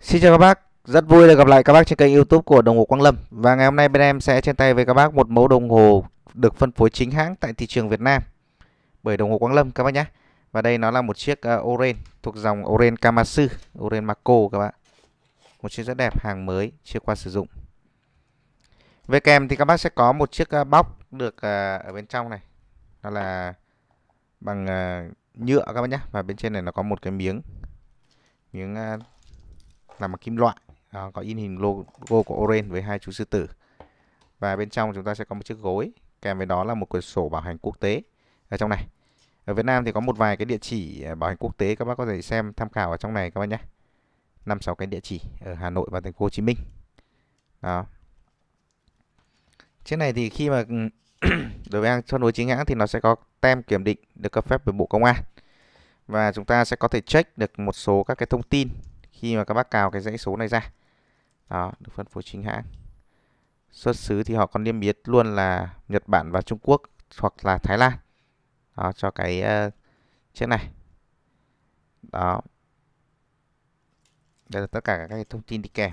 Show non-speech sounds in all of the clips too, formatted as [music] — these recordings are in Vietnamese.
Xin chào các bác, rất vui được gặp lại các bác trên kênh youtube của đồng hồ Quang Lâm Và ngày hôm nay bên em sẽ trên tay với các bác một mẫu đồng hồ được phân phối chính hãng tại thị trường Việt Nam Bởi đồng hồ Quang Lâm các bác nhé Và đây nó là một chiếc uh, Orange thuộc dòng Orange Kamasu, Orange Mako các bạn Một chiếc rất đẹp, hàng mới, chưa qua sử dụng Về kèm thì các bác sẽ có một chiếc uh, bóc được uh, ở bên trong này Nó là bằng uh, nhựa các bác nhé Và bên trên này nó có một cái miếng miếng uh, là mặt kim loại đó, có in hình logo của Oren với hai chú sư tử và bên trong chúng ta sẽ có một chiếc gối kèm với đó là một quyển sổ bảo hành quốc tế ở trong này ở Việt Nam thì có một vài cái địa chỉ à, bảo hành quốc tế các bác có thể xem tham khảo ở trong này các bác nhé năm sáu cái địa chỉ ở Hà Nội và thành phố Hồ Chí Minh đó chiếc này thì khi mà ừ, [clears throat] đối với hàng phân phối chính hãng thì nó sẽ có tem kiểm định được cấp phép bởi Bộ Công an và chúng ta sẽ có thể check được một số các cái thông tin khi mà các bác cào cái dãy số này ra đó được phân phối chính hãng xuất xứ thì họ còn niêm yết luôn là Nhật Bản và Trung Quốc hoặc là Thái Lan đó cho cái ờ, chiếc này đó đây là tất cả các thông tin đi kèm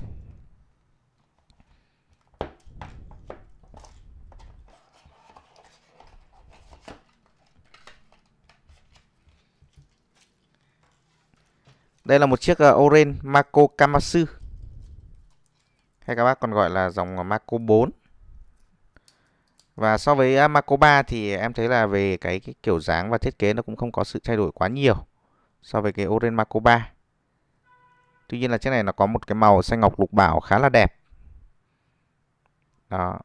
Đây là một chiếc uh, ờ, Orange Mako Kamatsu. Hay các bác còn gọi là dòng ờ, Mako 4. Và so với uh, Mako 3 thì em thấy là về cái, cái kiểu dáng và thiết kế nó cũng không có sự thay đổi quá nhiều so với cái Orange Mako 3. Tuy nhiên là chiếc này nó có một cái màu xanh ngọc lục bảo khá là đẹp. Đó.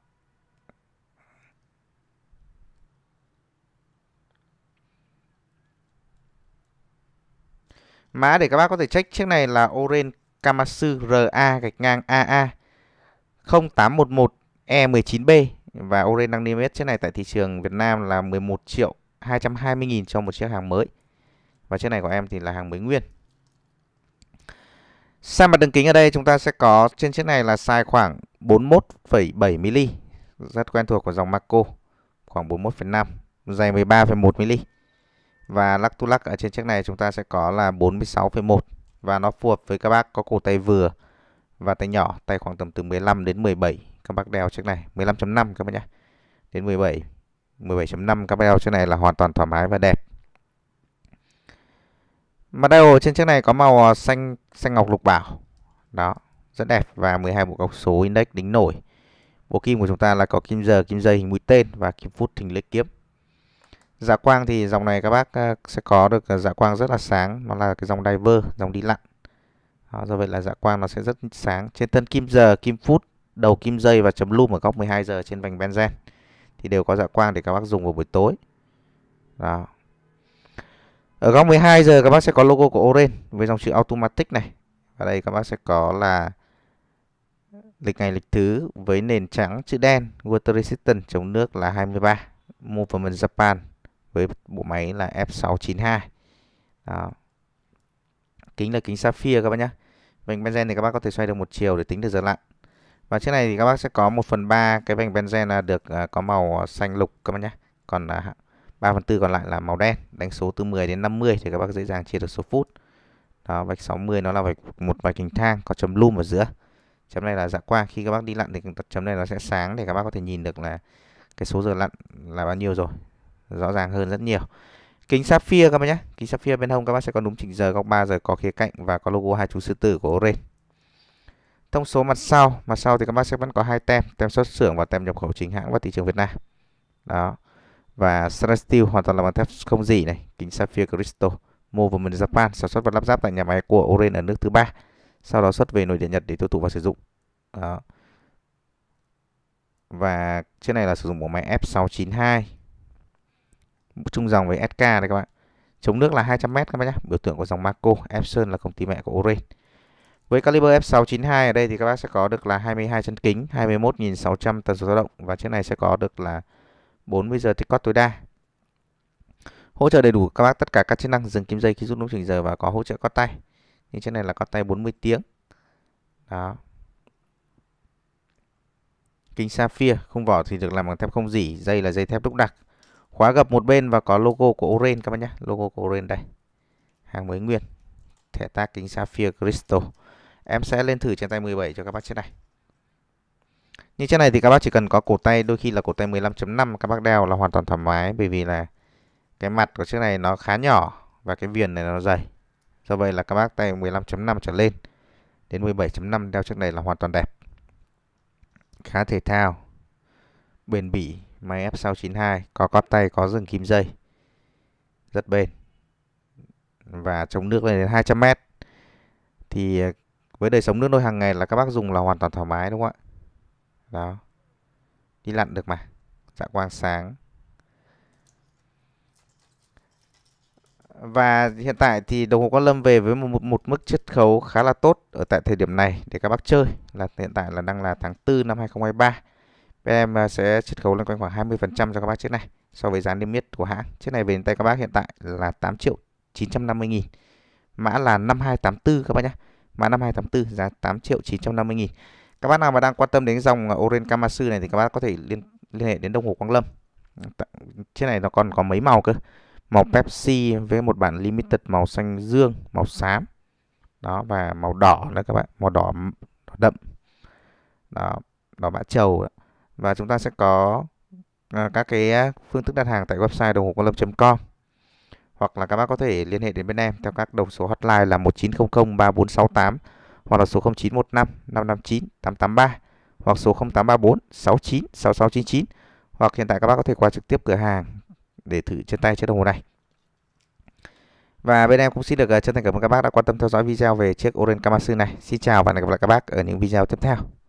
Mã để các bác có thể check chiếc này là Oren Kamatsu RA gạch ngang AA 0811 E19B và Oren đang niêm yết chiếc này tại thị trường Việt Nam là 11 triệu 220 nghìn cho một chiếc hàng mới. Và chiếc này của em thì là hàng mới nguyên. Sang mặt đường kính ở đây chúng ta sẽ có trên chiếc này là size khoảng 41,7mm. Rất quen thuộc của dòng Marco khoảng 41,5, dày 13,1mm và lắc tu lắc ở trên chiếc này chúng ta sẽ có là 46,1 và nó phù hợp với các bác có cổ tay vừa và tay nhỏ tay khoảng tầm từ 15 đến 17 các bác đeo chiếc này 15.5 các bác nhé đến 17 17.5 các bác đeo chiếc này là hoàn toàn thoải mái và đẹp mà đeo trên chiếc này có màu ờ, xanh xanh ngọc lục bảo đó rất đẹp và 12 bộ góc số index đính nổi bộ kim của chúng ta là có kim giờ kim dây hình mũi tên và kim phút hình lưỡi kiếm Dạ quang thì dòng này các bác ờ, sẽ có được ờ, dạ quang rất là sáng, nó là cái dòng diver, dòng đi lặn. Đó, do vậy là dạ quang nó sẽ rất sáng. Trên tân kim giờ, kim phút, đầu kim dây và chấm lum ở góc 12 giờ trên vành benzen thì đều có dạ quang để các bác dùng vào buổi tối. Đó. Ở góc 12 giờ các bác sẽ có logo của oren với dòng chữ automatic này. và đây các bác sẽ có là lịch ngày lịch thứ với nền trắng chữ đen, water resistant chống nước là 23, movement Japan với bộ máy là F692 đó. kính là kính sapphire các bác nhé vành benzen thì các bác có thể xoay được một chiều để tính được giờ lặn và chiếc này thì các bác sẽ có 1 phần 3 cái vành benzen là được à, có màu à, xanh lục các bác nhé còn 3 à, phần 4 còn lại là màu đen đánh số từ 10 đến 50 thì các bác dễ dàng chia được số phút đó vạch 60 nó là vạch một vạch hình thang có chấm lum ở giữa chấm này là dạ quang khi các bác đi lặn thì chấm này nó sẽ sáng để các bác có thể nhìn được là cái số giờ lặn là bao nhiêu rồi rõ ràng hơn rất nhiều kính sapphire các bác nhé kính sapphire bên hông các bác sẽ có đúng chỉnh giờ góc 3 giờ có khía cạnh và có logo hai chú sư tử của oren thông số mặt sau mặt sau thì các bác sẽ vẫn có hai tem tem xuất xưởng và tem nhập khẩu chính hãng vào thị trường Việt Nam đó và stainless steel hoàn toàn là bằng thép không dỉ này kính sapphire crystal Movement Japan sản xuất và lắp ráp tại nhà máy của oren ở nước thứ ba sau đó xuất về nội địa Nhật để tiêu thụ và sử dụng đó. và trên này là sử dụng bộ máy F692 chung dòng với SK đây các bạn chống nước là 200m các bạn nhé biểu tượng của dòng Marco Epson là công ty mẹ của Oren với caliber F692 ở đây thì các bác sẽ có được là 22 chân kính 21.600 tần số dao động và chiếc này sẽ có được là 40 giờ tích cót tối đa hỗ trợ đầy đủ các bác tất cả các chức năng dừng kim dây khi rút nút chỉnh giờ và có hỗ trợ cót tay như chiếc này là cót tay 40 tiếng đó kính sapphire khung vỏ thì được làm bằng thép không dỉ dây là dây thép đúc đặc khóa gập một bên và có logo của Orange các bạn nhé logo của Orange đây hàng mới nguyên thẻ tag kính Sapphire Crystal em sẽ lên thử trên tay 17 cho các bác chiếc này như chiếc này thì các bác chỉ cần có cổ tay đôi khi là cổ tay 15.5 các bác đeo là hoàn toàn thoải mái bởi vì là cái mặt của chiếc này nó khá nhỏ và cái viền này nó dày do vậy là các bác tay 15.5 trở lên đến 17.5 đeo chiếc này là hoàn toàn đẹp khá thể thao bền bỉ máy F692 có cóp tay có dừng kim dây rất bền và chống nước lên đến 200 m thì ờ, với đời sống nước nôi hàng ngày là các bác dùng là hoàn toàn thoải mái đúng không ạ đó đi lặn được mà dạ quang sáng và hiện tại thì đồng hồ Quan Lâm về với một, một mức chiết khấu khá là tốt ở tại thời điểm này để các bác chơi là hiện tại là đang là tháng 4 năm 2023 Bên em à, sẽ chiết khấu lên quanh khoảng 20% cho các bác chiếc này so với giá niêm yết của hãng. Chiếc này về đến tay các bác hiện tại là 8 triệu 950 nghìn. Mã là 5284 các bác nhé. Mã 5284 giá 8 triệu 950 nghìn. Các bác nào mà đang quan tâm đến dòng à, Oren Kamasu này thì các bác có thể liên liên hệ đến Đông Hồ Quang Lâm. Chiếc này nó còn có mấy màu cơ. Màu Pepsi với một bản limited màu xanh dương, màu xám. Đó và màu đỏ nữa các bạn, màu đỏ, đỏ đậm. Đó, đỏ mã trầu. Đó và chúng ta sẽ có ờ, các cái phương thức đặt hàng tại website đồng hồ con lâm.com hoặc là các bác có thể liên hệ đến bên em theo các đầu số hotline là 1900 3468 hoặc là số 0915 559 883 hoặc số 0834 69 6699 hoặc hiện tại các bác có thể qua trực tiếp cửa hàng để thử trên tay chiếc đồng hồ này. Và bên em cũng xin được ờ, chân thành cảm ơn các bác đã quan tâm theo dõi video về chiếc Orange Kamasu này. Xin chào và hẹn gặp lại các bác ở những video tiếp theo.